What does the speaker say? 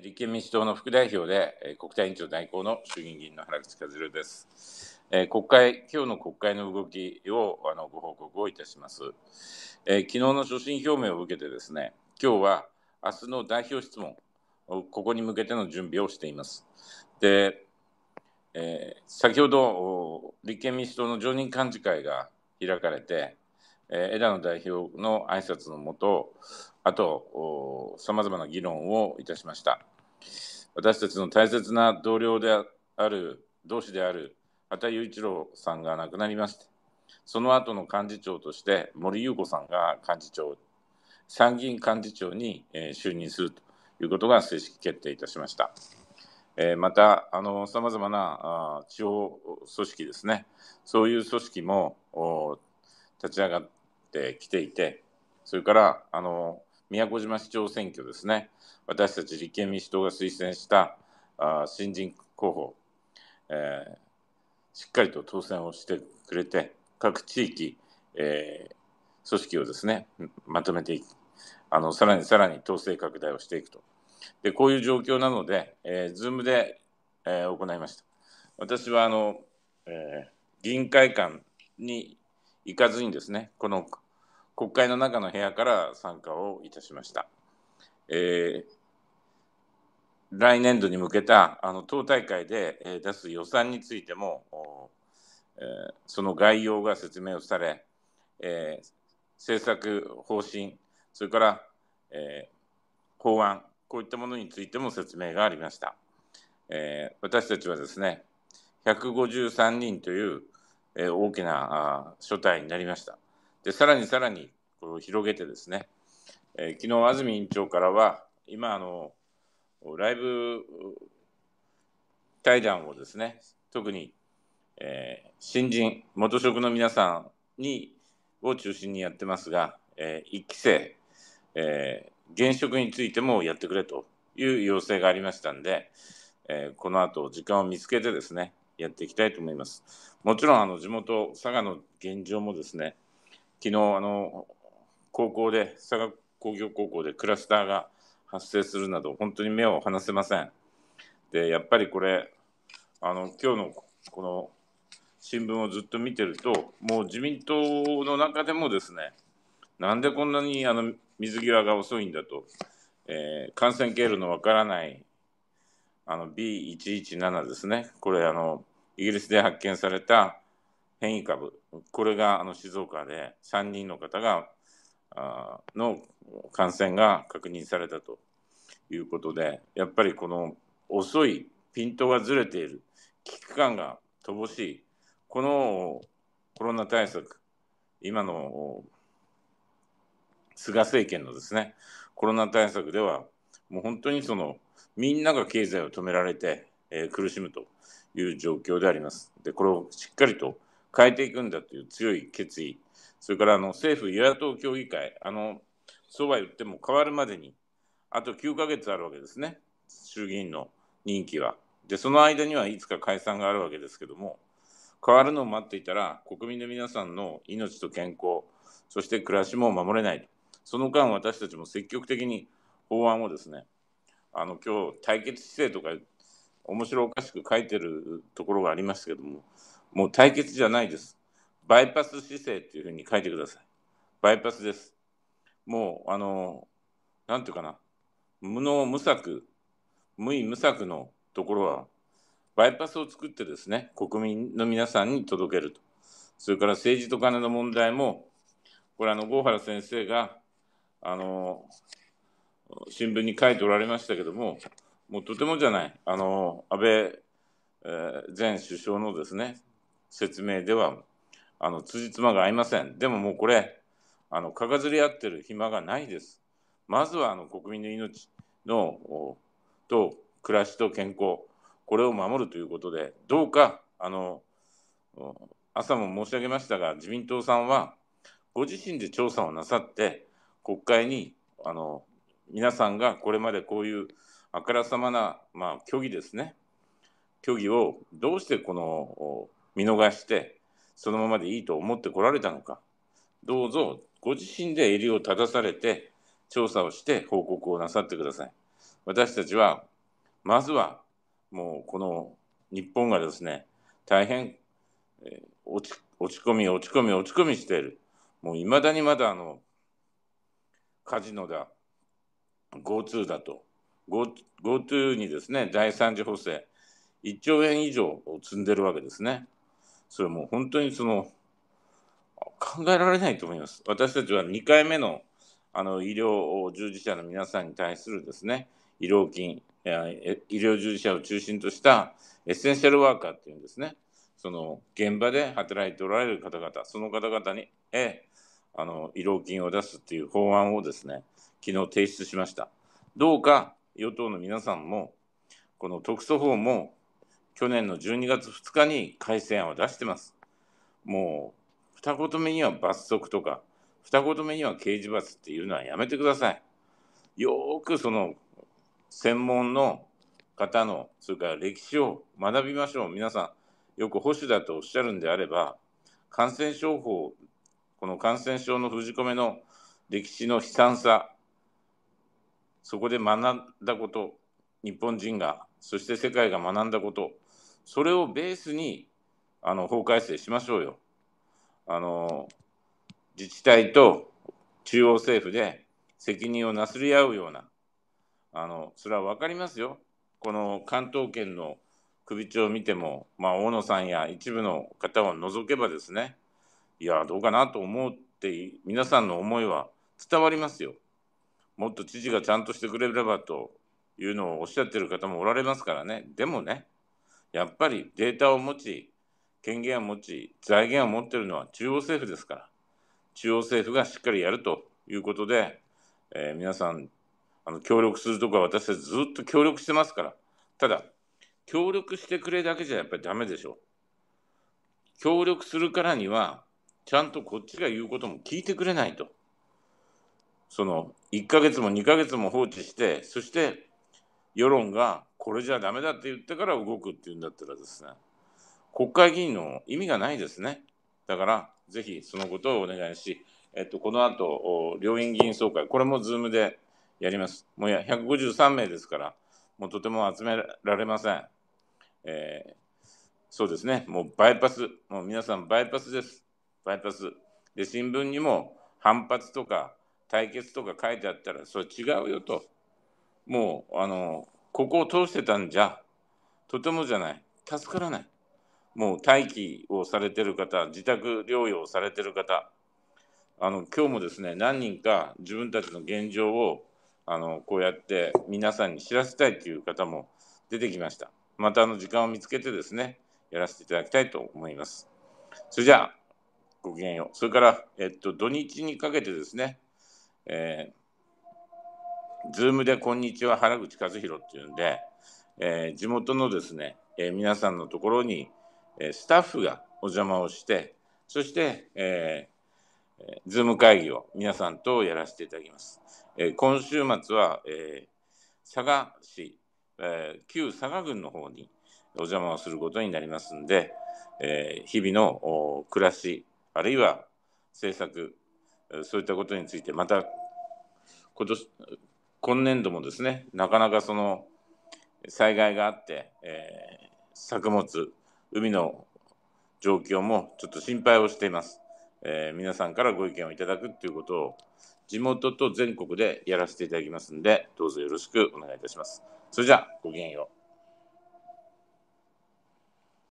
立憲民主党の副代表で国対委員長代行の衆議院議員の原口和弘です。国会、今日の国会の動きをあのご報告をいたします。え昨日の所信表明を受けてですね、今日は明日の代表質問、ここに向けての準備をしています。で、え先ほど立憲民主党の常任幹事会が開かれて、枝野代表の挨拶のもと、あとさまざまな議論をいたしました私たちの大切な同僚である同志である畑雄一郎さんが亡くなりましてその後の幹事長として森裕子さんが幹事長参議院幹事長に就任するということが正式決定いたしました。また、さまざまな地方組織ですね、そういう組織も立ち上がってきていて、それからあの宮古島市長選挙ですね、私たち立憲民主党が推薦したあ新人候補、えー、しっかりと当選をしてくれて、各地域、えー、組織をですね、まとめていく、あのさらにさらに統制拡大をしていくと。でこういう状況なので、えー、Zoom で、えー、行いました。私はあの、えー、議員会館に行かずにですね、この国会の中の部屋から参加をいたしました。えー来年度に向けたあの党大会で出す予算についても、えー、その概要が説明をされ、えー、政策方針それから、えー、法案こういったものについても説明がありました、え私たちはですね153人という、え大きなあ所帯になりましたでさらにさらにこれを広げてですね、えー、昨日安住委員長からは今あのライブ対談をですね特に、えー、新人元職の皆さんにを中心にやってますが、えー、1期生、えー、現職についてもやってくれという要請がありましたんで、えー、この後時間を見つけてですねやっていきたいと思います。もちろんあの地元佐賀の現状もですね昨日あの高校で佐賀工業高校でクラスターが発生するなど本当に目を離せません。でやっぱりこれあの今日のこの新聞をずっと見てるともう自民党の中でもですねなんでこんなにあの水際が遅いんだと、えー、感染経路のわからないあの B117 ですねこれあのイギリスで発見された変異株、これがあの静岡で3人の方があの感染が確認されたということで、やっぱりこの遅い、ピントがずれている、危機感が乏しい、このコロナ対策、今の菅政権のですね、コロナ対策では、もう本当にそのみんなが経済を止められて、えー、苦しむという状況であります。で、これをしっかりと変えていくんだという強い決意、それからあの政府与野党協議会、あのそうは言っても変わるまでに、あと9ヶ月あるわけですね、衆議院の任期は。で、その間にはいつか解散があるわけですけども、変わるのを待っていたら、国民の皆さんの命と健康、そして暮らしも守れないと、その間、私たちも積極的に法案をですね、あの今日対決姿勢とか面白おかしく書いてるところがありましたけどももう対決じゃないです。バイパス姿勢というふうに書いてください。バイパスです。もう、あの、なんていうかな、無能無策、無為無策のところは、バイパスを作ってですね、国民の皆さんに届けると。それから政治と金の問題も、これ、あの、郷原先生が、あの、新聞に書いておられましたけども、もうとてもじゃない、あの、安倍、えー、前首相のですね、説明ではあの辻褄が合いません。でももうこれあのかかずり合ってる暇がないです。まずはあの国民の命のと暮らしと健康これを守るということでどうかあの朝も申し上げましたが自民党さんはご自身で調査をなさって国会にあの皆さんがこれまでこういうあからさまな、まあ、虚偽ですね虚偽をどうしてこの見逃してそのままでいいと思ってこられたのかどうぞご自身で襟を正されて調査をして報告をなさってください私たちはまずはもうこの日本がですね大変落ち落ち込み落ち込み落ち込みしているもういまだにまだあのカジノだ GoTo だと GoTo にですね第三次補正1兆円以上を積んでるわけですね。それもう本当にその考えられないと思います。私たちは2回目のあの医療従事者の皆さんに対するですね、医療金、医療従事者を中心としたエッセンシャルワーカーっていうんですね、その現場で働いておられる方々、その方々に、えあの医療金を出すっていう法案をですね、昨日提出しました。どうか与党の皆さんも、この特措法も去年の12月2日に改正案を出してます。もう、二言目には罰則とか、二言目には刑事罰っていうのはやめてください。よくその、専門の方の、それから歴史を学びましょう。皆さん、よく保守だとおっしゃるんであれば、感染症法、この感染症の封じ込めの歴史の悲惨さ、そこで学んだこと、日本人が、そして世界が学んだこと、それをベースにあの法改正しましょうよ。あの自治体と中央政府で責任をなすり合うようなあのそれは分かりますよ。この関東圏の首長を見ても、まあ、大野さんや一部の方を除けばですねいやどうかなと思って皆さんの思いは伝わりますよ。もっと知事がちゃんとしてくれればというのをおっしゃってる方もおられますからねでもねやっぱりデータを持ち、権限を持ち、財源を持っているのは中央政府ですから、中央政府がしっかりやるということで、えー、皆さん、あの協力するとこは私たちずっと協力してますから、ただ、協力してくれだけじゃやっぱりダメでしょう。協力するからには、ちゃんとこっちが言うことも聞いてくれないと。その1ヶ月も2ヶ月も放置して、そして世論がこれじゃダメだって言ってから動くっていうんだったらですね、国会議員の意味がないですね。だから、ぜひそのことをお願いし、えっと、この後、両院議員総会、これもズームでやります。もうや153名ですから、もうとても集められません。えー、そうですね、もうバイパス、もう皆さんバイパスです。バイパス。で、新聞にも反発とか対決とか書いてあったら、それ違うよと。もうあのここを通してたんじゃとてもじゃない助からないもう待機をされてる方自宅療養をされてる方あの今日もですね何人か自分たちの現状をあのこうやって皆さんに知らせたいという方も出てきましたまたあの時間を見つけてですねやらせていただきたいと思いますそれじゃあごきげんようそれから、えっと、土日にかけてですね、えーズームでこんにちは原口和弘っていうんで、えー、地元のですね、えー、皆さんのところに、えー、スタッフがお邪魔をして、そして、えー、ズーム会議を皆さんとやらせていただきます。えー、今週末は、えー、佐賀市、えー、旧佐賀郡の方にお邪魔をすることになりますんで、えー、日々の暮らし、あるいは政策、そういったことについてまた今年今年度もですね、なかなかその災害があって、えー、作物、海の状況もちょっと心配をしています。えー、皆さんからご意見をいただくということを地元と全国でやらせていただきますんで、どうぞよろしくお願いいたします。それじゃあ、ごきげんよう。